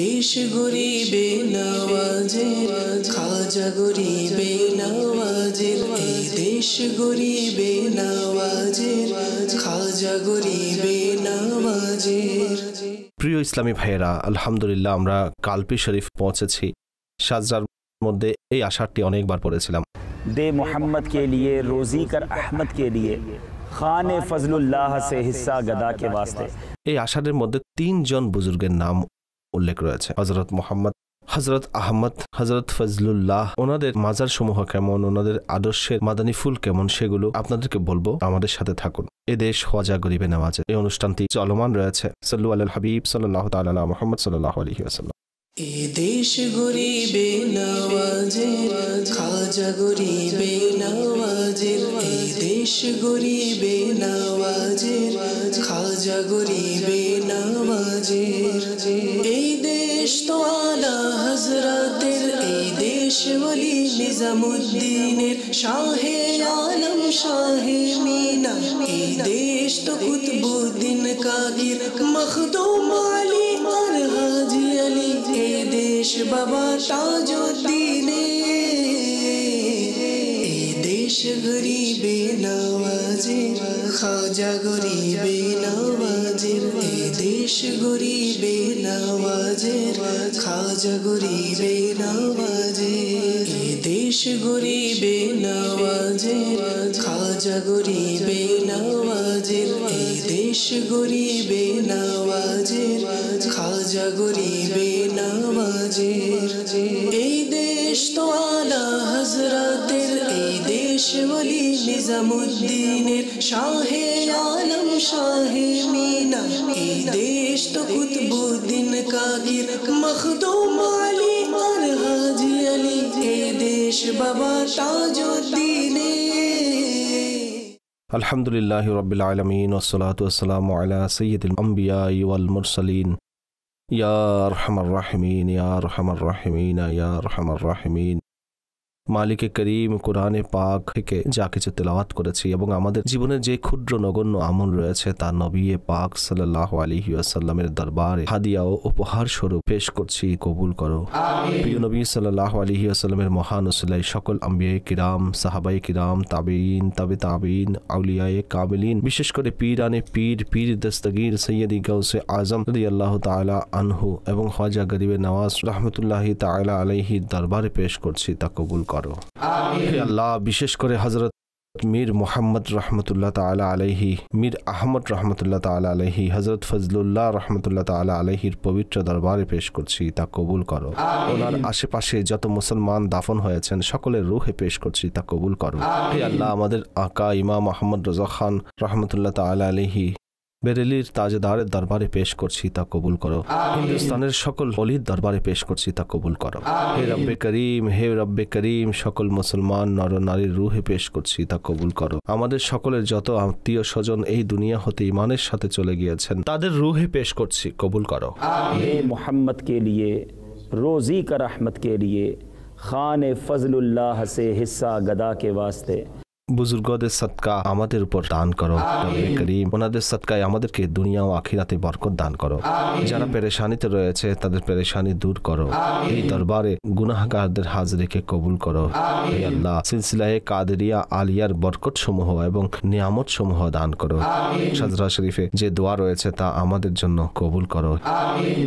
দেশ গরিবে নওয়াজের খাজা গরিবে নওয়াজের দেশ গরিবে নওয়াজের খাজা গরিবে নওয়াজের প্রিয় ইসলামী ভাইয়েরা আলহামদুলিল্লাহ আমরা কালপি শরীফ পৌঁছেছি সাজরার মধ্যে এই আশারটি অনেকবার পড়েছিলাম দে মোহাম্মদ কে লিয়ে রোজিকার কর আহমদ কে লিয়ে খানে ফজলুল্লাহ সে হিসা গদা কে বাস্তে এই আষাঢ়ের মধ্যে তিনজন বুজুর্গের নাম উল্লেখ রয়েছে হজরত মোহাম্মদ হজরত আহমদ হজরত ফজলুল্লাহ ওনাদের মাজার সমূহ কেমন ওনাদের আদর্শের মাদানী ফুল কেমন সেগুলো আপনাদেরকে বলবো আমাদের সাথে থাকুন এদেশ হজা গরিবে নামাজে এই অনুষ্ঠানটি চলমান রয়েছে সল্লু আল হাবিব সাল্লাহ তাল মোহাম্মদ সাল্লাহ আলহি আসাল্লাম দেশ গরিবে নওয়াজের খাজা গরিবে নওয়াজের দেশ গরিবে নওয়াজের খাজা গরিবে নওয়াজের شاہ ر دیش ولی نظم الدین شاہ عالم شاہ مینا نین دیش تو قطب الدین کا گر مخدوم علی اور حاجی علی جے دیش بابا تاج الدین دی دیش غریب نوازے খাজা গরিবে নওয়াজের এ দেশ গরিবে নওয়াজের খাজা গরিবে নওয়াজের এ দেশ গরিবে নওয়াজের খাজা গরিবে নওয়াজের এ দেশ গরিবে নওয়াজের খাজা গরিবে নামাজের এই এই এই এই দেশ দেশ দেশ দেশ তো তো আলা হজরতের বলি নিজামুদ্দিনের শাহে শাহে আলম মিনা কুতবুদ্দিন কাগির আর হাজি আলী বাবা الحمد لله رب المین و سلاۃ وسلام سید المبیا يا أرحم الراحمين يا أرحم الراحمين يا أرحم الراحمين মালিকে করিম কোরআনে পাক থেকে যা কিছু তেলাওয়াত করেছি এবং আমাদের জীবনের যে ক্ষুদ্র নগণ্য আমল রয়েছে তা নবী পাক সাল্লাহ আলী আসাল্লামের দরবারে হাদিয়া ও উপহার স্বরূপ পেশ করছি কবুল করো প্রিয় নবী সাল্লাহ আলী আসাল্লামের মহান ওসলাই সকল আম্বিয়া কিরাম সাহাবাই কিরাম তাবেইন তাবে তাবিন আউলিয়ায়ে কাবিলিন বিশেষ করে পীর আনে পীর পীর দস্তগীর সৈয়দি গৌসে আজম আলী আল্লাহ তালা আনহু এবং হজা গরিবে নওয়াজ রহমতুল্লাহি তালা আলহির দরবারে পেশ করছি তা কবুল কর করো আল্লাহ বিশেষ করে হজরত মীর মোহাম্মদ রহমতুল্লাহ তালা আলহি মীর আহমদ রহমতুল্লাহ তালা আলহি হজরত ফজলুল্লাহ রহমতুল্লাহ তালা আলহির পবিত্র দরবারে পেশ করছি তা কবুল করো ওনার আশেপাশে যত মুসলমান দাফন হয়েছেন সকলের রুহে পেশ করছি তা কবুল করো আল্লাহ আমাদের আকা ইমাম আহমদ রজা খান রহমতুল্লাহ তালা আলহি বেরেলির তাজেদারের দরবারে পেশ করছি তা কবুল করো হিন্দুস্তানের সকল অলির দরবারে পেশ করছি তা কবুল করো হে রব্বে করিম হে রব্বে করিম সকল মুসলমান নর নারীর রুহে পেশ করছি তা কবুল করো আমাদের সকলের যত আত্মীয় স্বজন এই দুনিয়া হতে ইমানের সাথে চলে গিয়েছেন তাদের রুহে পেশ করছি কবুল করো মোহাম্মদ কে লিয়ে रोज़ी का रहमत के लिए ख़ान ফজলুল্লাহ से হিসা गदा কে বাস্তে বুজুর্গদের সৎকা আমাদের উপর দান করো করিম ওনাদের সৎকায় আমাদেরকে দুনিয়া ও আখিরাতে বরকত দান করো যারা পেরেশানিতে রয়েছে তাদের পেরেশানি দূর করো এই দরবারে গুনাহগারদের রেখে কবুল করো হে আল্লাহ সিলসিলায় কাদেরিয়া আলিয়ার বরকত সমূহ এবং নিয়ামত সমূহ দান করো সাজরা শরীফে যে দোয়া রয়েছে তা আমাদের জন্য কবুল করো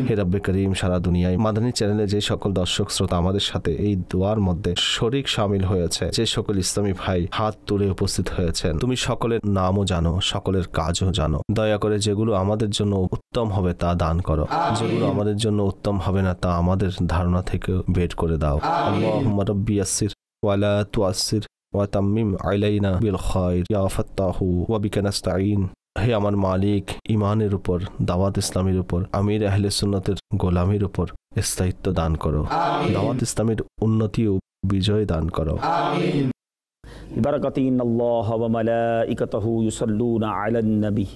হে রব্বে করিম সারা দুনিয়ায় মাদানী চ্যানেলে যে সকল দর্শক শ্রোতা আমাদের সাথে এই দোয়ার মধ্যে শরিক সামিল হয়েছে যে সকল ইসলামী ভাই হাত তুলে উপস্থিত হয়েছেন তুমি সকলের নামও জানো সকলের কাজও জানো দয়া করে যেগুলো আমাদের জন্য উত্তম হবে তা দান করো যেগুলো আমাদের জন্য উত্তম হবে না তা আমাদের ধারণা থেকে বের করে দাও রব্বিয়াসির ওয়ালা তুয়াসির ওয়াতাম্মিম আইলাইনা বিল খয়ের ইয়া ফাত্তাহু ওয়া বিকানাস্তাইন হে আমার মালিক ইমানের উপর দাওয়াত ইসলামের উপর আমির আহলে সুন্নতের গোলামির উপর স্থায়িত্ব দান করো দাওয়াত ইসলামের উন্নতি ও বিজয় দান করো ببركة إن الله وملائكته يصلون على النبي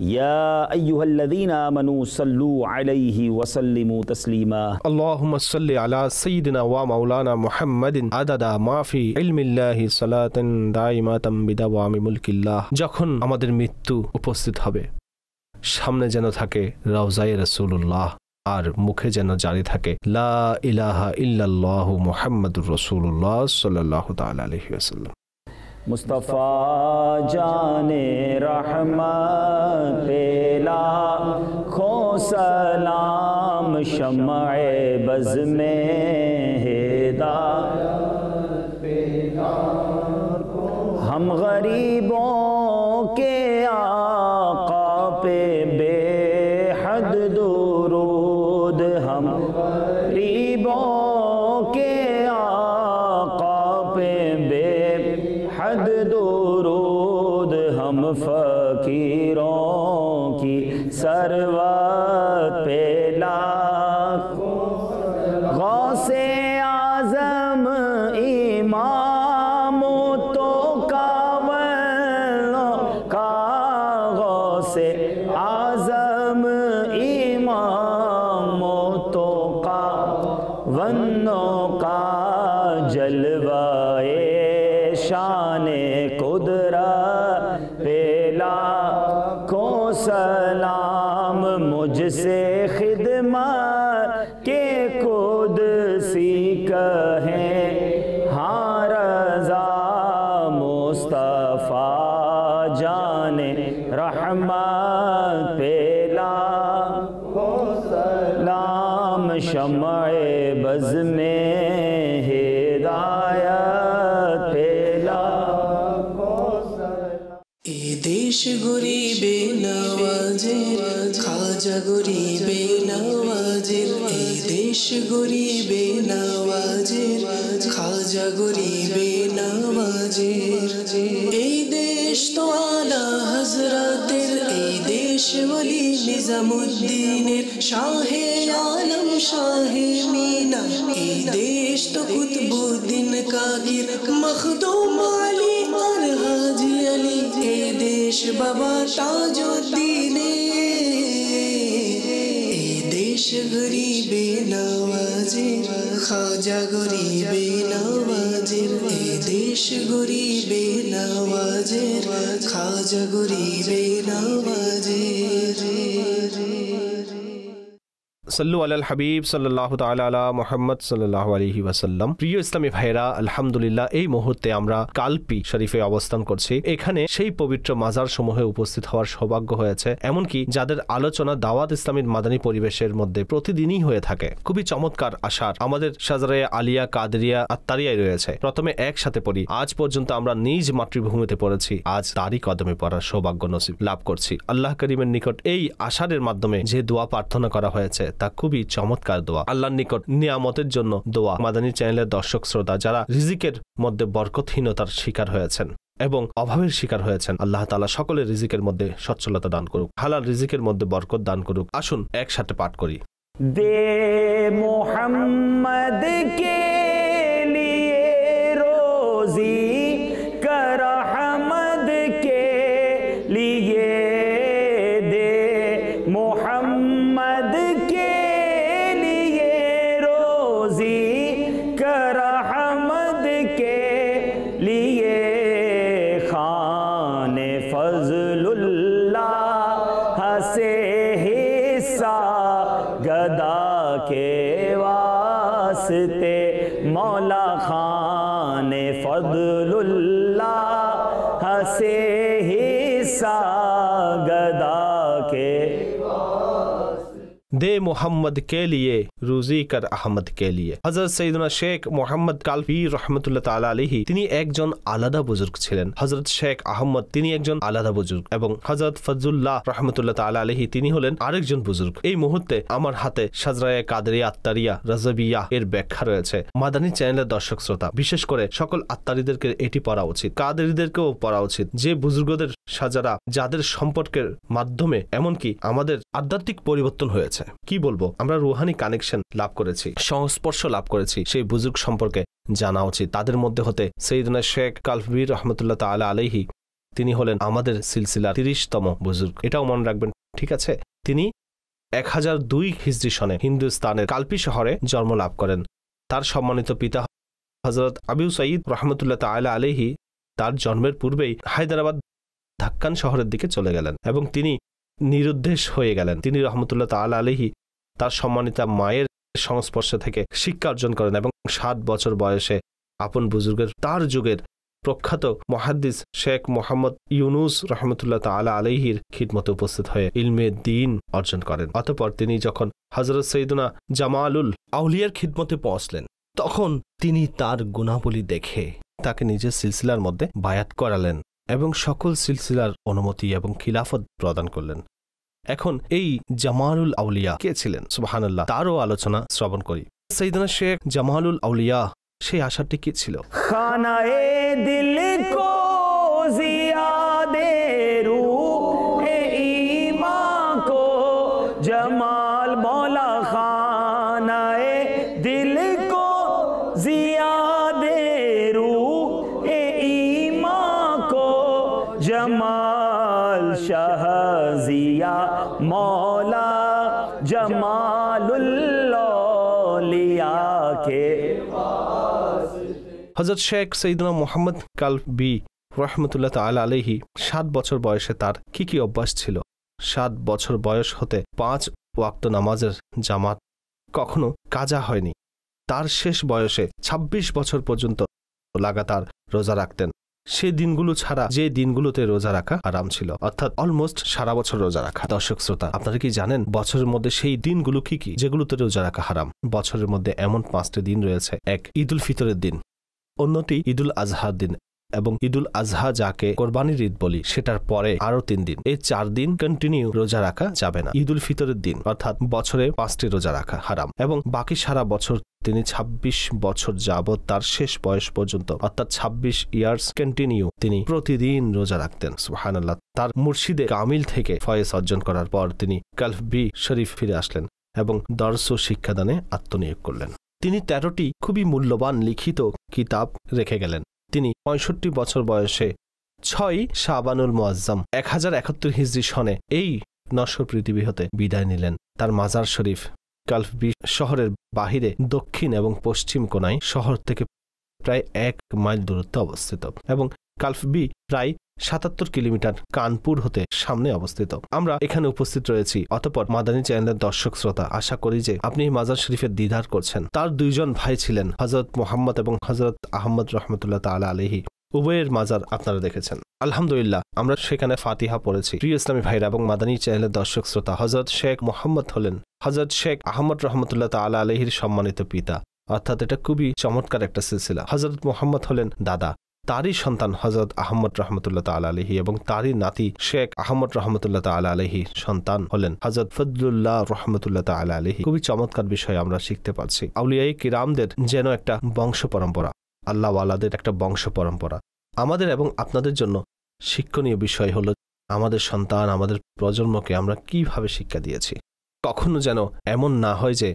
يا أيها الذين آمنوا صلوا عليه وسلموا تسليما اللهم صل على سيدنا ومولانا محمد عدد ما في علم الله صلاة دائمة بدوام ملك الله যখন আমাদের মৃত্যু উপস্থিত شامن সামনে যেন থাকে رسول الله আর মুখে যেন জারি থাকে লা ইলাহা ইল্লাল্লাহু মুহাম্মাদুর রাসূলুল্লাহ সাল্লাল্লাহু তাআলা আলাইহি ওয়াসাল্লাম مصطفیٰ جان رحمت پیلا کھو سلام شمع بز میں ہے ہم غریب قدرت پہ لاکھوں سلام مجھ سے গরিবে নামাজের খাজা গরিবে নামাজের এই দেশ তো আলা হজরতের এই দেশ বলি নিজামুদ্দিনের শাহে আলম শাহে মিনা এই দেশ তো কুতবুদ্দিন কাকির মখদুম আলী আর হাজি আলী এই দেশ বাবা তাজুদ্দিনের দেশ গরিবে না নামাজের খাজা গরিবে নামাজের এ দেশ গরিবে নামাজের খাজা গরিবে নামাজের সাল্লু আল হাবিব সাল্লাহ তালা মোহাম্মদ সাল্লাহ আলহি ওয়াসাল্লাম প্রিয় ইসলামী ভাইরা আলহামদুলিল্লাহ এই মুহূর্তে আমরা কালপি শরীফে অবস্থান করছি এখানে সেই পবিত্র মাজার সমূহে উপস্থিত হওয়ার সৌভাগ্য হয়েছে এমনকি যাদের আলোচনা দাওয়াত ইসলামীর মাদানী পরিবেশের মধ্যে প্রতিদিনই হয়ে থাকে খুবই চমৎকার আশার আমাদের সাজারে আলিয়া কাদরিয়া আত্তারিয়ায় রয়েছে প্রথমে একসাথে পড়ি আজ পর্যন্ত আমরা নিজ মাতৃভূমিতে পড়েছি আজ তারই কদমে পড়ার সৌভাগ্য নসিব লাভ করছি আল্লাহ করিমের নিকট এই আশারের মাধ্যমে যে দোয়া প্রার্থনা করা হয়েছে তা খুবই চমৎকার দোয়া আল্লাহর নিকট নিয়ামতের জন্য দোয়া মাদানী চ্যানেলের দর্শক শ্রোতা যারা রিজিকের মধ্যে বরকতহীনতার শিকার হয়েছেন এবং অভাবের শিকার হয়েছেন আল্লাহ তালা সকলের রিজিকের মধ্যে সচ্ছলতা দান করুক হালাল রিজিকের মধ্যে বরকত দান করুক আসুন একসাথে পাঠ করি দে মোহাম্মদ কে লিয়ে রোজি خدا کے واسطے مولا خان فضل اللہ حسے ہی ساتھ दे मोहम्मद के लिए রুজি কার আহমদ কে লিয়ে হজরত সঈদনা শেখ মোহাম্মদ কালফি রহমতুল্লাহ আলহি তিনি একজন আলাদা বুজুর্গ ছিলেন হজরত শেখ আহমদ তিনি একজন আলাদা বুজুর্গ এবং হজরত ফজুল্লাহ রহমতুল্লাহ তালা আলহি তিনি হলেন আরেকজন বুজুর্গ এই মুহূর্তে আমার হাতে সাজরায় কাদরিয়া আত্তারিয়া রাজাবিয়া এর ব্যাখ্যা রয়েছে মাদানী চ্যানেলের দর্শক শ্রোতা বিশেষ করে সকল আত্মারিদেরকে এটি পড়া উচিত কাদেরিদেরকেও পড়া উচিত যে বুজুর্গদের সাজারা যাদের সম্পর্কের মাধ্যমে এমনকি আমাদের আধ্যাত্মিক পরিবর্তন হয়েছে কি বলবো আমরা রুহানি কানেকশন লাভ করেছি সংস্পর্শ লাভ করেছি সেই বুজুর্গ সম্পর্কে জানা উচিত তাদের মধ্যে হতে সেইদিনা শেখ কালফবির রহমতুল্লাহ তালা আলহি তিনি হলেন আমাদের সিলসিলা তিরিশতম বুজুর্গ এটাও মনে রাখবেন ঠিক আছে তিনি এক হাজার দুই হিজড়ি সনে হিন্দুস্তানের কালপি শহরে জন্ম লাভ করেন তার সম্মানিত পিতা হজরত আবিউ সঈদ রহমতুল্লাহ তালা আলহি তার জন্মের পূর্বেই হায়দ্রাবাদ ধাক্কান শহরের দিকে চলে গেলেন এবং তিনি নিরুদ্দেশ হয়ে গেলেন তিনি রহমতুল্লাহ তাল আলহি তার সম্মানিতা মায়ের সংস্পর্শে থেকে শিক্ষা অর্জন করেন এবং সাত বছর বয়সে আপন বুজুর্গের তার যুগের প্রখ্যাত মহাদ্দিস শেখ মোহাম্মদ ইউনুস রহমতুল্লাহ তালা আলহির খিদমতে উপস্থিত হয়ে ইলমে দিন অর্জন করেন অতপর তিনি যখন হজরত সৈদুনা জামালুল আউলিয়ার খিদমতে পৌঁছলেন তখন তিনি তার গুণাবলী দেখে তাকে নিজের সিলসিলার মধ্যে বায়াত করালেন এবং সকল সিলসিলার অনুমতি এবং খিলাফত প্রদান করলেন এখন এই জামালুল আউলিয়া কে ছিলেন সুবাহানাল্লাহ তারও আলোচনা শ্রবণ করি সৈদনা শেখ জামালুল আউলিয়া সেই আশাটি কি ছিল খানা এ দিল কো জিয়াদে রূহ হজরত শেখ সঈদনা মোহাম্মদ কালবি রহমতুল্লাহ তালা আলহি সাত বছর বয়সে তার কি কি অভ্যাস ছিল সাত বছর বয়স হতে পাঁচ ওয়াক্ত নামাজের জামাত কখনো কাজা হয়নি তার শেষ বয়সে ২৬ বছর পর্যন্ত লাগাতার রোজা রাখতেন সে দিনগুলো ছাড়া যে দিনগুলোতে রোজা রাখা আরাম ছিল অর্থাৎ অলমোস্ট সারা বছর রোজা রাখা দর্শক শ্রোতা আপনারা কি জানেন বছরের মধ্যে সেই দিনগুলো কি কি যেগুলোতে রোজা রাখা হারাম বছরের মধ্যে এমন পাঁচটি দিন রয়েছে এক ঈদুল ফিতরের দিন অন্যটি ঈদুল আজহার দিন এবং ঈদুল আজহা যাকে কোরবানির ঈদ বলি সেটার পরে আরও তিন দিন এই চার দিন কন্টিনিউ রোজা রাখা যাবে না ঈদুল ফিতরের দিন অর্থাৎ বছরে পাঁচটি রোজা রাখা হারাম এবং বাকি সারা বছর তিনি ২৬ বছর যাবৎ তার শেষ বয়স পর্যন্ত অর্থাৎ ২৬ ইয়ার্স কন্টিনিউ তিনি প্রতিদিন রোজা রাখতেন সুহানাল্লাহ তার মুর্শিদে কামিল থেকে ফয়েজ অর্জন করার পর তিনি কালফ বি শরীফ ফিরে আসলেন এবং দর্শ শিক্ষাদানে আত্মনিয়োগ করলেন তিনি তেরোটি খুবই মূল্যবান লিখিত কিতাব রেখে গেলেন তিনি পঁয়ষট্টি বছর বয়সে ছয় শাবানুল মোয়াজ্জাম এক হাজার একাত্তর হিজড়ি সনে এই নশ্বর পৃথিবী হতে বিদায় নিলেন তার মাজার শরীফ কালফবি শহরের বাহিরে দক্ষিণ এবং পশ্চিম কোনায় শহর থেকে প্রায় এক মাইল দূরত্বে অবস্থিত এবং কালফবি প্রায় সাতাত্তর কিলোমিটার কানপুর হতে সামনে অবস্থিত আমরা এখানে উপস্থিত রয়েছি অতপর মাদানী চ্যানেলের দর্শক শ্রোতা আশা করি যে আপনি মাজার শরীফের দ্বিধার করছেন তার দুইজন ভাই ছিলেন হজরত মোহাম্মদ এবং হজরত আহমদ রহমতুল্লাহ তালা আলহি উভয়ের মাজার আপনারা দেখেছেন আলহামদুলিল্লাহ আমরা সেখানে ফাতিহা পড়েছি প্রিয় ইসলামী ভাইরা এবং মাদানী চ্যানেলের দর্শক শ্রোতা হজরত শেখ মোহাম্মদ হলেন হজরত শেখ আহমদ রহমতুল্লাহ তালা আলহির সম্মানিত পিতা অর্থাৎ এটা খুবই চমৎকার একটা সিলসিলা হজরত মোহাম্মদ হলেন দাদা তারই সন্তান হজরত আহমদ রহমতুল্লাহ তাল আলহী এবং তারই নাতি শেখ আহমদ রহমতুল্লাহ তাল আলহী সন্তান হলেন হজরত ফজলুল্লাহ রহমতুল্লাহ তাল আলহী খুবই চমৎকার বিষয় আমরা শিখতে পারছি আউলিয়াই কিরামদের যেন একটা বংশ পরম্পরা আল্লাহওয়ালাদের একটা বংশ পরম্পরা আমাদের এবং আপনাদের জন্য শিক্ষণীয় বিষয় হল আমাদের সন্তান আমাদের প্রজন্মকে আমরা কিভাবে শিক্ষা দিয়েছি কখনো যেন এমন না হয় যে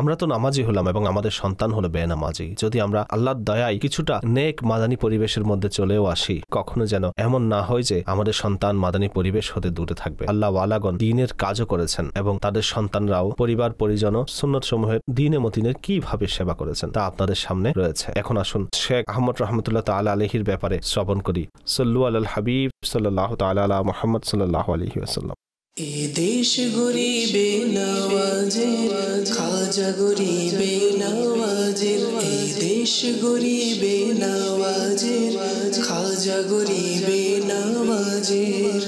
আমরা তো নামাজি হলাম এবং আমাদের সন্তান হলো বেনামাজি যদি আমরা আল্লাহর দয়ায় কিছুটা নেক মাদানি পরিবেশের মধ্যে চলেও আসি কখনো যেন এমন না হয় যে আমাদের সন্তান মাদানি পরিবেশ হতে দূরে থাকবে আল্লাহ ওয়ালাগন দিনের কাজও করেছেন এবং তাদের সন্তানরাও পরিবার পরিজন সুন্নত সমূহের দিনে মতিনের কিভাবে সেবা করেছেন তা আপনাদের সামনে রয়েছে এখন আসুন শেখ আহমদ রহমতুল্লাহ তাল আলহির ব্যাপারে শ্রবণ করি সল্লু আল হাবিব সাল্লাহ তাল আলা মোহাম্মদ সাল্লাহ আলহি আসাল্লাম এ দেশ গরিবে নওয়াজের খাজা গরিবে নওয়াজের এ দেশ গরিবে নওয়াজের খাজা গরিবে নওয়াজের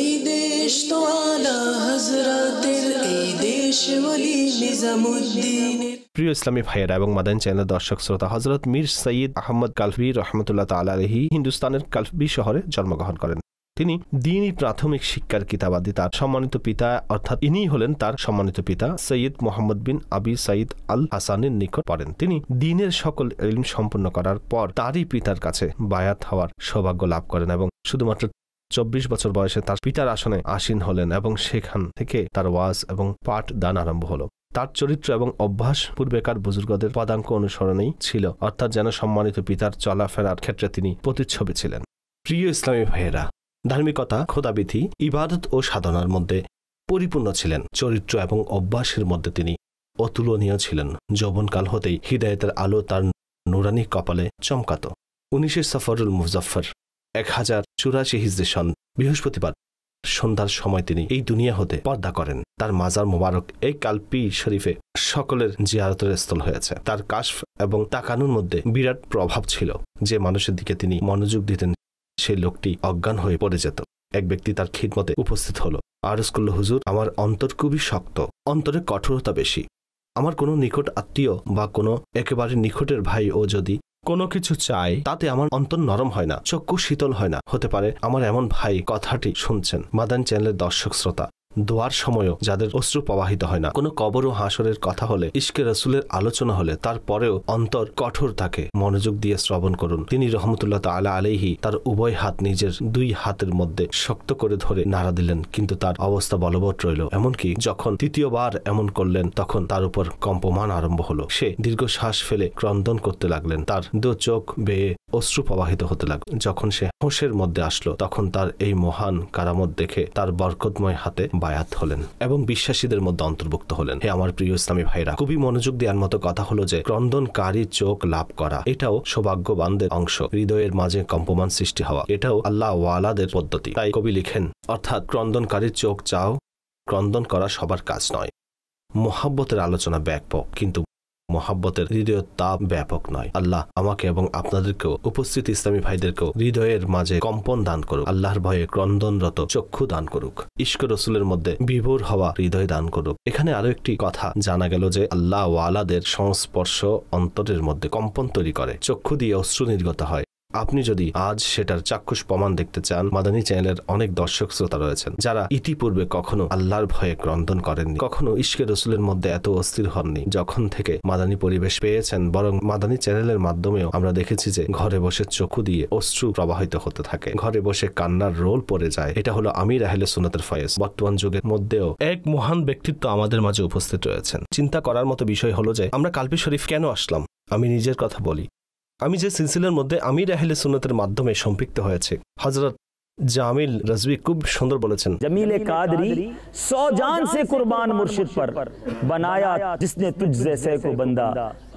এই দেশ তো আলা হজরতের এই দেশ বলি নিজামুদ্দিনের প্রিয় ইসলামী ভাইয়েরা এবং মাদান চ্যানেল দর্শক শ্রোতা হজরত মির সঈদ আহমদ কালভি রহমতুল্লাহ তাল আলহি হিন্দুস্তানের কালভি শহরে জন্মগ্রহণ করেন তিনি দিনই প্রাথমিক শিক্ষার কিতাবাদি তার সম্মানিত পিতা অর্থাৎ ইনি হলেন তার সম্মানিত পিতা সৈয়দ মোহাম্মদ বিন আবি সাইদ আল হাসানের নিকট পড়েন তিনি দিনের সকল এলিম সম্পন্ন করার পর তারই পিতার কাছে বায়াত হওয়ার সৌভাগ্য লাভ করেন এবং শুধুমাত্র চব্বিশ বছর বয়সে তার পিতার আসনে আসীন হলেন এবং সেখান থেকে তার ওয়াজ এবং পাঠ দান আরম্ভ হলো তার চরিত্র এবং অভ্যাস পূর্বেকার বুজুর্গদের পদাঙ্ক অনুসরণেই ছিল অর্থাৎ যেন সম্মানিত পিতার চলাফেরার ক্ষেত্রে তিনি প্রতিচ্ছবি ছিলেন প্রিয় ইসলামী ভাইয়েরা ধার্মিকতা ক্ষোধাবিধি ইবাদত ও সাধনার মধ্যে পরিপূর্ণ ছিলেন চরিত্র এবং অভ্যাসের মধ্যে তিনি অতুলনীয় ছিলেন যৌবনকাল হতেই হৃদায়তের আলো তার নুরানি কপালে চমকাত উনিশে সফরুল মুজফর এক হাজার চুরাশি হিজরি সন বৃহস্পতিবার সন্ধ্যার সময় তিনি এই দুনিয়া হতে পর্দা করেন তার মাজার মোবারক এই কালপি শরীফে সকলের জিয়ারতের স্থল হয়েছে তার কাশফ এবং তাকানুর মধ্যে বিরাট প্রভাব ছিল যে মানুষের দিকে তিনি মনোযোগ দিতেন সেই লোকটি অজ্ঞান হয়ে পড়ে যেত এক ব্যক্তি তার খিদমতে উপস্থিত হল আরজ করল হুজুর আমার অন্তর খুবই শক্ত অন্তরে কঠোরতা বেশি আমার কোনো নিকট আত্মীয় বা কোনো একেবারে নিকটের ভাই ও যদি কোনো কিছু চাই তাতে আমার অন্তর নরম হয় না চক্ষু শীতল হয় না হতে পারে আমার এমন ভাই কথাটি শুনছেন মাদান চ্যানেলের দর্শক শ্রোতা দোয়ার সময়ও যাদের অশ্রু প্রবাহিত হয় না কোনো কবর ও হাসরের কথা হলে ইশকে রসুলের আলোচনা হলে তারপরেও অন্তর কঠোর থাকে মনোযোগ দিয়ে শ্রবণ করুন তিনি রহমতুল্লাহ তালা আলাইহি তার উভয় হাত নিজের দুই হাতের মধ্যে শক্ত করে ধরে নাড়া দিলেন কিন্তু তার অবস্থা বলবৎ রইল এমনকি যখন তৃতীয়বার এমন করলেন তখন তার উপর কম্পমান আরম্ভ হলো সে দীর্ঘ শ্বাস ফেলে ক্রন্দন করতে লাগলেন তার দু চোখ বেয়ে অশ্রু প্রবাহিত হতে লাগল যখন সে হোঁশের মধ্যে আসলো তখন তার এই মহান কারামত দেখে তার বরকতময় হাতে বায়াত হলেন এবং বিশ্বাসীদের মধ্যে অন্তর্ভুক্ত হলেন হে আমার প্রিয় ইসলামী ভাইরা খুবই মনোযোগ দেওয়ার মতো কথা হলো যে ক্রন্দনকারী চোখ লাভ করা এটাও সৌভাগ্যবানদের অংশ হৃদয়ের মাঝে কম্পমান সৃষ্টি হওয়া এটাও আল্লাহ ওয়ালাদের পদ্ধতি তাই কবি লিখেন অর্থাৎ ক্রন্দনকারীর চোখ চাও ক্রন্দন করা সবার কাজ নয় মোহাব্বতের আলোচনা ব্যাপক কিন্তু মোহাব্বতের হৃদয় তাপ ব্যাপক নয় আল্লাহ আমাকে এবং আপনাদেরকেও উপস্থিত ইসলামী ভাইদেরকেও হৃদয়ের মাঝে কম্পন দান করুক আল্লাহর ভয়ে ক্রন্দনরত চক্ষু দান করুক ইস্ক রসুলের মধ্যে বিভোর হওয়া হৃদয় দান করুক এখানে আরো একটি কথা জানা গেল যে আল্লাহ ওয়ালাদের সংস্পর্শ অন্তরের মধ্যে কম্পন তৈরি করে চক্ষু দিয়ে অশ্রু নির্গত হয় আপনি যদি আজ সেটার চাক্ষুষ প্রমাণ দেখতে চান মাদানী চ্যানেলের অনেক দর্শক শ্রোতা রয়েছেন যারা ইতিপূর্বে কখনো আল্লাহর ভয়ে ক্রন্দন করেননি কখনো ইশকে রসুলের মধ্যে এত অস্থির হননি যখন থেকে মাদানী পরিবেশ পেয়েছেন বরং মাদানী চ্যানেলের মাধ্যমেও আমরা দেখেছি যে ঘরে বসে চক্ষু দিয়ে অশ্রু প্রবাহিত হতে থাকে ঘরে বসে কান্নার রোল পড়ে যায় এটা হলো আমির রাহেলে সুনাতের ফয়েজ বর্তমান যুগের মধ্যেও এক মহান ব্যক্তিত্ব আমাদের মাঝে উপস্থিত রয়েছেন চিন্তা করার মতো বিষয় হলো যে আমরা কালপি শরীফ কেন আসলাম আমি নিজের কথা বলি আমি যে সিলসিলার মধ্যে আমির আহলে সুন্নতের মাধ্যমে সম্পৃক্ত হয়েছে হজরত জামিল রাজবি খুব সুন্দর বলেছেন জামিল কাদরি সজান সে কুরবান মুর্শিদ পর বানায়া জিসনে তুজ জেসে কো বান্দা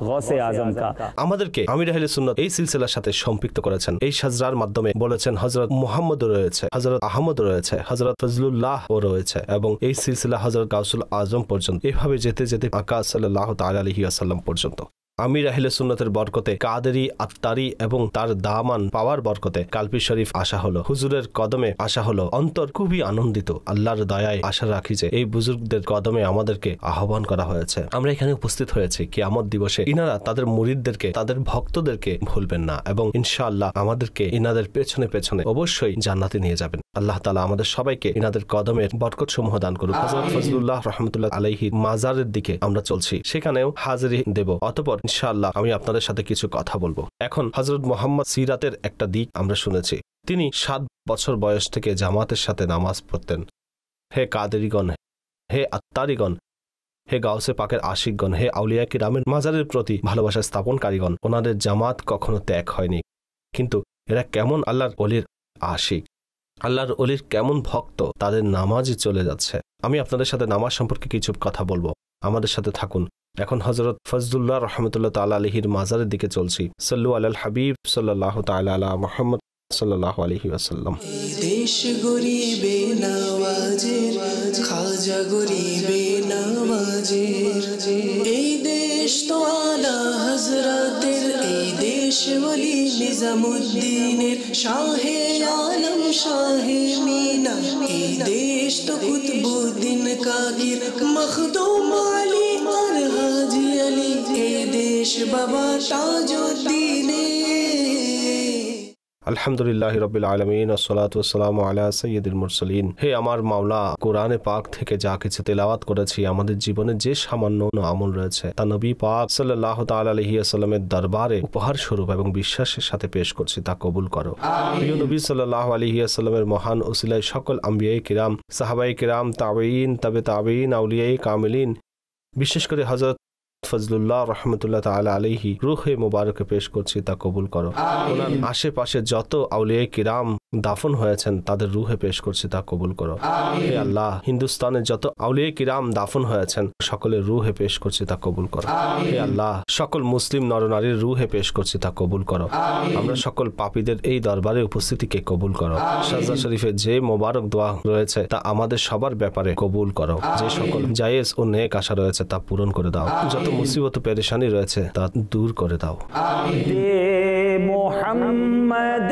গৌসে আজম কা আমাদেরকে আমির আহলে সুন্নাত এই সিলসিলার সাথে সম্পৃক্ত করেছেন এই সাজরার মাধ্যমে বলেছেন হযরত মুহাম্মদ রয়েছে হযরত আহমদ রয়েছে হযরত ফজলুল্লাহ ও রয়েছে এবং এই সিলসিলা হযরত গাউসুল আজম পর্যন্ত এভাবে যেতে যেতে আকা সাল্লাল্লাহু তাআলা আলাইহি ওয়াসাল্লাম পর্যন্ত আমির আহলে সুন্নতের বরকতে কাদেরি আত্মারি এবং তার দামান পাওয়ার বরকতে কালপি শরীফ আসা হলো হুজুরের কদমে আসা হলো অন্তর খুবই আনন্দিত আল্লাহর দয়ায় আশা রাখি যে এই বুজুর্গদের কদমে আমাদেরকে আহ্বান করা হয়েছে আমরা এখানে উপস্থিত হয়েছি কি আমার দিবসে ইনারা তাদের মুরিদদেরকে তাদের ভক্তদেরকে ভুলবেন না এবং ইনশাআল্লাহ আমাদেরকে ইনাদের পেছনে পেছনে অবশ্যই জান্নাতে নিয়ে যাবেন আল্লাহ তালা আমাদের সবাইকে ইনাদের কদমের বরকত সমূহ দান করুন ফজলুল্লাহ রহমতুল্লাহ আলহি মাজারের দিকে আমরা চলছি সেখানেও হাজারি দেব অতপর ইনশাল্লাহ আমি আপনাদের সাথে কিছু কথা বলবো এখন হজরত মোহাম্মদ সিরাতের একটা দিক আমরা শুনেছি তিনি সাত বছর বয়স থেকে জামাতের সাথে নামাজ পড়তেন হে কাদেরিগণ হে আত্মারিগণ হে গাউসে পাকের আশিকগণ হে আউলিয়া কিরামের মাজারের প্রতি ভালোবাসা স্থাপনকারীগণ ওনাদের জামাত কখনো ত্যাগ হয়নি কিন্তু এরা কেমন আল্লাহর অলির আশিক আল্লাহর অলির কেমন ভক্ত তাদের নামাজই চলে যাচ্ছে আমি আপনাদের সাথে নামাজ সম্পর্কে কিছু কথা বলবো আমাদের সাথে থাকুন এখন হজরত ফজলুল্লাহ রহমতুল্লাহ তালা আলহির মাজারের দিকে চলছি সল্লু আল হাবিব সাল্লাহ তাল আলা মোহাম্মদ সাল্লাহ আলহি আসাল্লাম দেশ খাজা এই দেশ তো আলা হজরতের এই দেশ نظم الدین شاہ لالم شاہ اے دیش تو قطب الدین کا مخدوم علی اور مرحاجی علی اے دیش بابا شاہجودی نے আলহামদুলিল্লাহ রবিল আলমিন আসসালাম আলা সৈয়দুল মুরসলিন হে আমার মাওলা কোরআনে পাক থেকে যা কিছু তেলাওয়াত করেছি আমাদের জীবনে যে সামান্য আমল রয়েছে তা নবী পাক সাল্লাহ তালাহিয়াসাল্লামের দরবারে উপহার স্বরূপ এবং বিশ্বাসের সাথে পেশ করছি তা কবুল করো প্রিয় নবী সাল্লাহ আলহিয়াসাল্লামের মহান ওসিলায় সকল আম্বিয়াই কিরাম সাহাবাই কিরাম তাবেইন তবে তাবেইন আউলিয়াই কামিলিন বিশেষ করে হজরত ফজলুল্লাহ রহমতুল্লাহ তালা আলহি রুহে মুবারকে পেশ করছি তা কবুল করো ওনার আশেপাশে যত আউলিয়া কিরাম দাফন হয়েছেন তাদের রুহে পেশ করছি তা কবুল করো হে আল্লাহ হিন্দুস্তানে যত আউলিয়া কিরাম দাফন হয়েছেন সকলের রুহে পেশ করছি তা কবুল করো হে আল্লাহ সকল মুসলিম নরনারীর রুহে পেশ করছি তা কবুল করো আমরা সকল পাপীদের এই দরবারে উপস্থিতিকে কবুল করো সাজা শরীফে যে মোবারক দোয়া রয়েছে তা আমাদের সবার ব্যাপারে কবুল করো যে সকল জায়েজ ও নেক আশা রয়েছে তা পূরণ করে দাও যত মুসিবত পেরেশানি রয়েছে তা দূর করে দাও মোহাম্মদ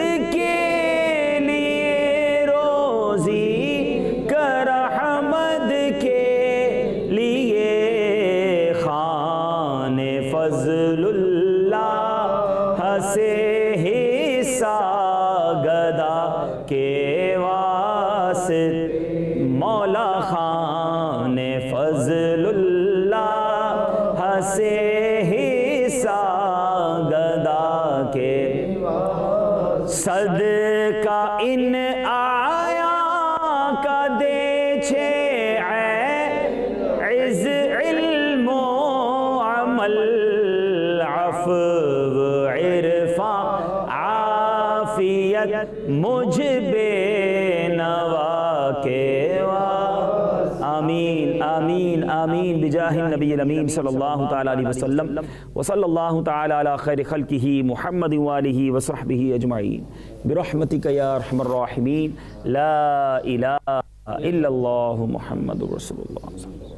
امین بجاہ النبی الامین صلی اللہ تعالی علیہ وسلم وصل اللہ تعالی علی خیر خلقہ محمد والہ وصحبہ اجمعین برحمتک یا رحم الراحمین لا الہ الا اللہ محمد رسول اللہ اللہ علیہ وسلم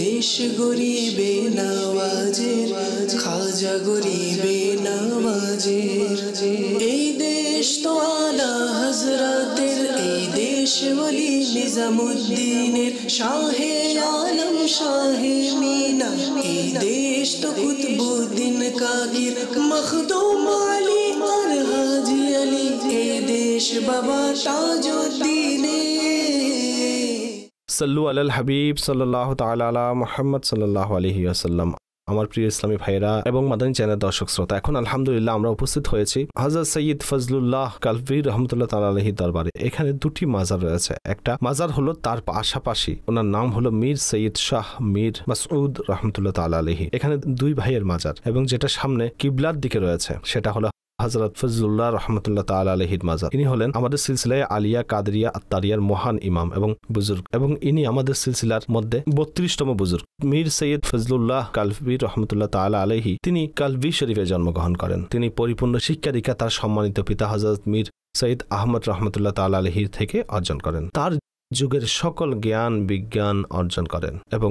দেশ গরিবে নামাজের খাজা গরিবে নামাজের এই দেশ তো আলা হজরতের এই দেশ বলি নিজামুদ্দিনের শাহে আলম শাহে মিনা এই দেশ তো কুতবুদ্দিন কাগির মখদুম আলী আর হাজি আলী এই দেশ বাবা তাজুদ্দিনের সাল্লু আল হাবিব সাল্লাহ তালা মোহাম্মদ সাল্লাহ আলহি আসাল্লাম আমার প্রিয় ইসলামী ভাইরা এবং মাদানী চ্যানেল দর্শক শ্রোতা এখন আলহামদুলিল্লাহ আমরা উপস্থিত হয়েছি হাজার সৈয়দ ফজলুল্লাহ কালভি রহমতুল্লাহ তালাহি দরবারে এখানে দুটি মাজার রয়েছে একটা মাজার হলো তার পাশাপাশি ওনার নাম হলো মীর সৈয়দ শাহ মীর মাসউদ রহমতুল্লাহ তালাহি এখানে দুই ভাইয়ের মাজার এবং যেটা সামনে কিবলার দিকে রয়েছে সেটা হলো হজরত ফজলুল্লাহ রহমতুল্লাহ তাল আলহির মাজার ইনি হলেন আমাদের সিলসিলায় আলিয়া কাদরিয়া আত্তারিয়ার মহান ইমাম এবং বুজুর্গ এবং ইনি আমাদের সিলসিলার মধ্যে বত্রিশতম বুজুর্গ মীর সৈয়দ ফজলুল্লাহ কালভি রহমতুল্লাহ তাল আলহি তিনি কালভি শরীফে জন্মগ্রহণ করেন তিনি পরিপূর্ণ শিক্ষা দীক্ষা তার সম্মানিত পিতা হজরত মীর সৈয়দ আহমদ রহমতুল্লাহ তাল আলহির থেকে অর্জন করেন তার যুগের সকল জ্ঞান বিজ্ঞান অর্জন করেন এবং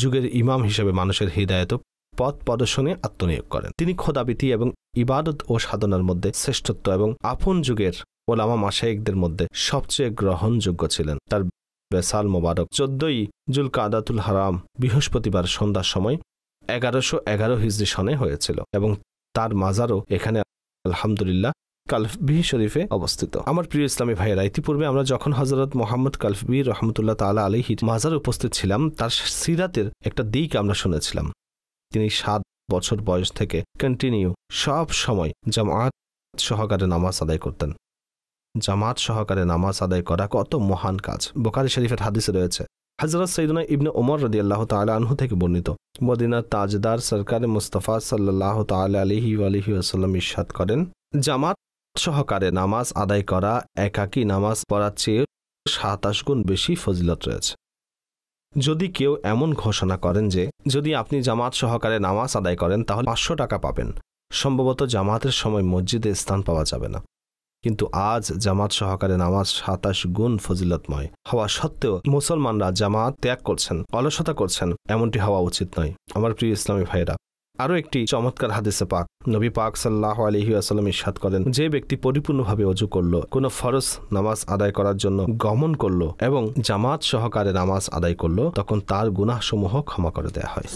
যুগের ইমাম হিসেবে মানুষের হৃদায়ত পথ প্রদর্শনে আত্মনিয়োগ করেন তিনি খোদাবিতি এবং ইবাদত ও সাধনার মধ্যে শ্রেষ্ঠত্ব এবং আপন যুগের ওলামা মাসায়েকদের মধ্যে সবচেয়ে গ্রহণযোগ্য ছিলেন তার বেসাল মোবারক চোদ্দই জুল কাদাতুল হারাম বৃহস্পতিবার সন্ধ্যার সময় এগারোশো এগারো হিজড়ি সনে হয়েছিল এবং তার মাজারও এখানে আলহামদুলিল্লাহ কালফবি শরীফে অবস্থিত আমার প্রিয় ইসলামী ভাইয়েরা ইতিপূর্বে আমরা যখন হজরত মোহাম্মদ কালফবি রহমতুল্লাহ তালা আলহির মাজার উপস্থিত ছিলাম তার সিরাতের একটা দিক আমরা শুনেছিলাম তিনি সাত বছর বয়স থেকে কন্টিনিউ সব সময় জামাত সহকারে নামাজ আদায় করতেন জামাত সহকারে নামাজ আদায় করা কত মহান কাজ বোকারি শরীফের হাদিসে রয়েছে হজরত সৈদনা ইবনে ওমর রদি আল্লাহ তালা আনহু থেকে বর্ণিত মদিনা তাজদার সরকার মুস্তফা সাল্লাহ তালা আলহি আলহি আসাল্লাম ইস্বাদ করেন জামাত সহকারে নামাজ আদায় করা একাকী নামাজ পড়ার চেয়ে সাতাশ গুণ বেশি ফজিলত রয়েছে যদি কেউ এমন ঘোষণা করেন যে যদি আপনি জামাত সহকারে নামাজ আদায় করেন তাহলে পাঁচশো টাকা পাবেন সম্ভবত জামাতের সময় মসজিদে স্থান পাওয়া যাবে না কিন্তু আজ জামাত সহকারে নামাজ সাতাশ গুণ ফজিলতময় হওয়া সত্ত্বেও মুসলমানরা জামাত ত্যাগ করছেন অলসতা করছেন এমনটি হওয়া উচিত নয় আমার প্রিয় ইসলামী ভাইরা আরও একটি চমৎকার হাদিসে পাক নবী পাক সাল্লাহ আলহি আসালাম ইস্বাদ করেন যে ব্যক্তি পরিপূর্ণভাবে অজু করল কোনো ফরজ নামাজ আদায় করার জন্য গমন করল এবং জামাত সহকারে নামাজ আদায় করল তখন তার গুনাহসমূহ ক্ষমা করে দেয়া হয়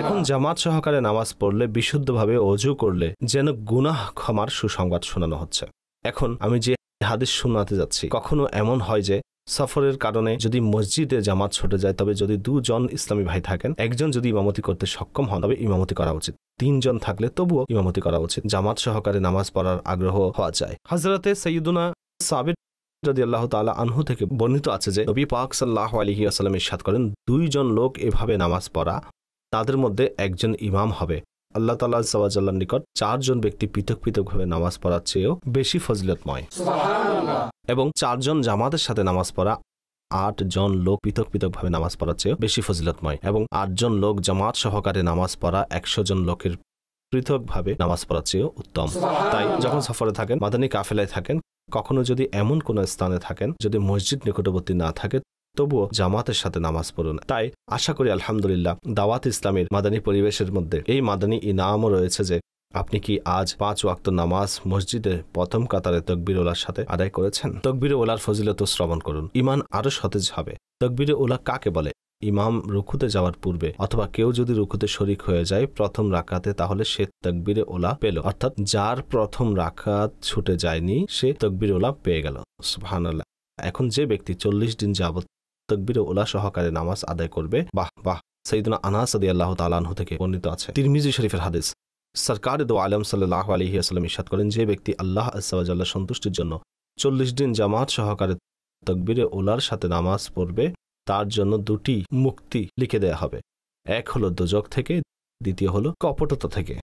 এখন জামাত সহকারে নামাজ পড়লে বিশুদ্ধভাবে অজু করলে যেন গুনাহ ক্ষমার সুসংবাদ শোনানো হচ্ছে এখন আমি যে হাদিস শোনাতে যাচ্ছি কখনো এমন হয় যে সফরের কারণে যদি মসজিদে জামাত ছুটে যায় তবে যদি দুজন ইসলামী ভাই থাকেন একজন যদি ইমামতি করতে সক্ষম হন তবে ইমামতি করা উচিত তিনজন থাকলে তবুও ইমামতি করা উচিত জামাত সহকারে নামাজ পড়ার আগ্রহ হওয়া যায় হাজরাতে সৈয়দুনা সাবির যদি আল্লাহ তালা আনহু থেকে বর্ণিত আছে যে নবী পাক সাল্লাহ আলহি আসালাম ইসাদ করেন দুইজন লোক এভাবে নামাজ পড়া তাদের মধ্যে একজন ইমাম হবে আল্লাহ তালা সাওয়াজাল্লার নিকট চারজন ব্যক্তি পৃথক পৃথকভাবে নামাজ পড়ার চেয়েও বেশি ফজিলতময় এবং চারজন জামাতের সাথে নামাজ পড়া আট জন লোক পৃথক পৃথকভাবে নামাজ পড়ার চেয়েও বেশি ফজিলতময় এবং আটজন লোক জামাত সহকারে নামাজ পড়া একশো জন লোকের পৃথকভাবে নামাজ পড়ার চেয়েও উত্তম তাই যখন সফরে থাকেন মাদানী কাফেলায় থাকেন কখনো যদি এমন কোনো স্থানে থাকেন যদি মসজিদ নিকটবর্তী না থাকে তবুও জামাতের সাথে নামাজ পড়ুন তাই আশা করি আলহামদুলিল্লাহ দাওয়াত ইসলামের মাদানী পরিবেশের মধ্যে এই মাদানী ইনামও রয়েছে যে আপনি কি আজ পাঁচ ওয়াক্ত নামাজ মসজিদে প্রথম কাতারে তকবির ওলার সাথে আদায় করেছেন তকবির ওলার ফজিলত শ্রবণ করুন ইমান আরও সতেজ হবে তকবির ওলা কাকে বলে ইমাম রুখুতে যাওয়ার পূর্বে অথবা কেউ যদি রুখুতে শরিক হয়ে যায় প্রথম রাখাতে তাহলে সে তকবির ওলা পেল অর্থাৎ যার প্রথম রাখাত ছুটে যায়নি সে তকবির ওলা পেয়ে গেল সুহান এখন যে ব্যক্তি চল্লিশ দিন যাবত তকবিরে ওলা সহকারে নামাজ আদায় করবে বাহ বাহ সঈদুনা আনাস আদি আল্লাহ তালাহ থেকে বর্ণিত আছে তিরমিজি শরীফের হাদিস সরকার দো আলম সাল্লাহ আলহি আসলাম ইসাদ করেন যে ব্যক্তি আল্লাহ আসাল্লাহ সন্তুষ্টির জন্য চল্লিশ দিন জামাত সহকারে তকবিরে উলার সাথে নামাজ পড়বে তার জন্য দুটি মুক্তি লিখে দেয়া হবে এক হলো দুজক থেকে দ্বিতীয় হলো কপটতা থেকে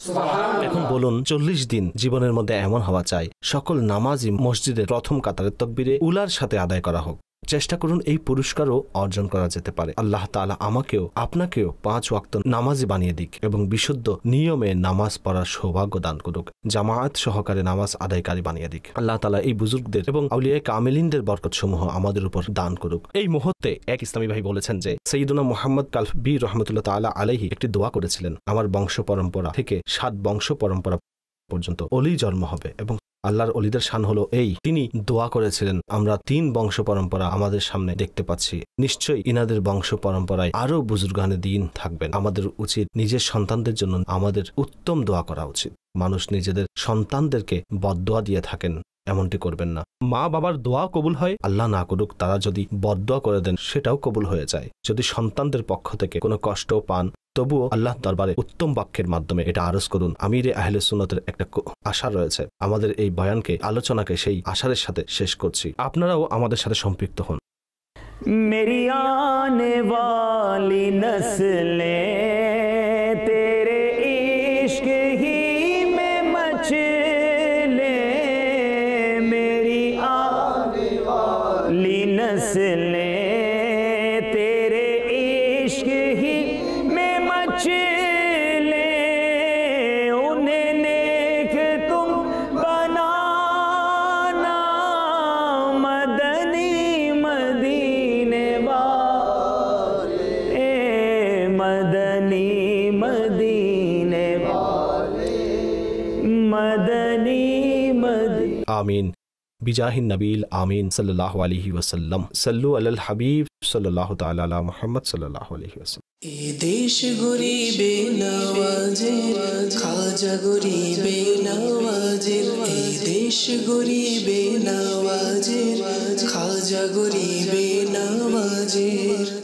এখন বলুন চল্লিশ দিন জীবনের মধ্যে এমন হওয়া চাই সকল নামাজই মসজিদের প্রথম কাতারের তকবিরে উলার সাথে আদায় করা হোক চেষ্টা করুন এই পুরস্কারও অর্জন করা যেতে পারে আল্লাহ তালা আমাকেও আপনাকেও পাঁচ ওয়াক্ত নামাজি বানিয়ে দিক এবং বিশুদ্ধ নিয়মে নামাজ পড়ার সৌভাগ্য দান করুক জামায়াত সহকারে নামাজ আদায়কারী বানিয়ে দিক আল্লাহ তালা এই বুজুর্গদের এবং আউলিয়া বরকত বরকতসমূহ আমাদের উপর দান করুক এই মুহূর্তে এক ইসলামী ভাই বলেছেন যে সঈদুনা মোহাম্মদ বি রহমতুল্লাহ তালা আলাইহি একটি দোয়া করেছিলেন আমার বংশ পরম্পরা থেকে সাত বংশ পরম্পরা পর্যন্ত অলি জন্ম হবে এবং আল্লাহর অলিদের শান হলো এই তিনি দোয়া করেছিলেন আমরা তিন বংশ পরম্পরা আমাদের সামনে দেখতে পাচ্ছি নিশ্চয়ই ইনাদের বংশ পরম্পরায় আরও বুজুর্গানে দিন থাকবেন আমাদের উচিত নিজের সন্তানদের জন্য আমাদের উত্তম দোয়া করা উচিত মানুষ নিজেদের সন্তানদেরকে বদোয়া দিয়ে থাকেন এমনটি করবেন না মা বাবার দোয়া কবুল হয় আল্লাহ না করুক তারা যদি বদদোয়া করে দেন সেটাও কবুল হয়ে যায় যদি সন্তানদের পক্ষ থেকে কোনো কষ্ট পান তবুও আল্লাহ দরবারে উত্তম বাক্যের মাধ্যমে এটা আরজ করুন আমির আহলে সুনতের একটা আশা রয়েছে আমাদের এই বয়ানকে আলোচনাকে সেই আশারের সাথে শেষ করছি আপনারাও আমাদের সাথে সম্পৃক্ত হন মেরিয়ানে বালি নসলে আমিন বিজাহিন নবীল আমিন সাল্লাহ আলহি ওসাল্লাম সাল্লু আল হাবিব সাল্লাহ তালা মোহাম্মদ সাল্লাহ আলহি ওসাল্লাম এ দেশ গরিবে নওয়াজের খাজা গরিবে নওয়াজের এ দেশ গরিবে নওয়াজের খাজা গরিবে নওয়াজের